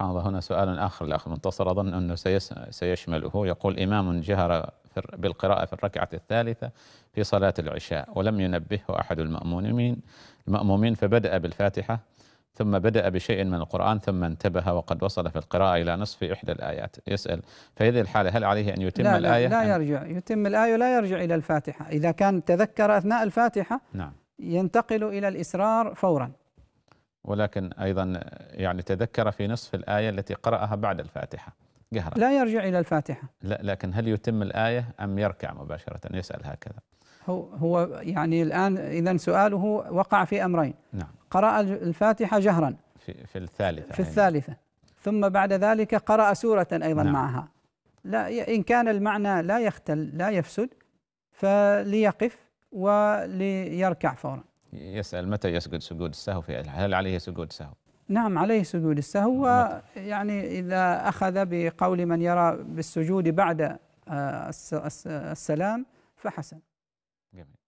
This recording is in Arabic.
الله هنا سؤال آخر لأخ منتصر أظن أنه سيشمله يقول إمام جهر بالقراءة في الركعة الثالثة في صلاة العشاء ولم ينبهه أحد المأمومين المأمومين فبدأ بالفاتحة ثم بدأ بشيء من القرآن ثم انتبه وقد وصل في القراءة إلى نصف إحدى الآيات يسأل في هذه الحالة هل عليه أن يتم لا الآية؟ لا, لا يرجع يتم الآية ولا يرجع إلى الفاتحة إذا كان تذكر أثناء الفاتحة نعم ينتقل إلى الإسرار فورا ولكن أيضا يعني تذكر في نصف الآية التي قرأها بعد الفاتحة جهرا لا يرجع إلى الفاتحة لا لكن هل يتم الآية أم يركع مباشرة يسأل هكذا هو هو يعني الآن إذا سؤاله وقع في أمرين نعم قرأ الفاتحة جهرا في, في الثالثة في يعني. الثالثة يعني. ثم بعد ذلك قرأ سورة أيضا نعم. معها لا إن كان المعنى لا يختل لا يفسد فليقف وليركع فورا يسأل متى يسجد سجود السهو في هل عليه سجود السهو نعم عليه سجود السهو يعني إذا أخذ بقول من يرى بالسجود بعد آه، السلام فحسن جميل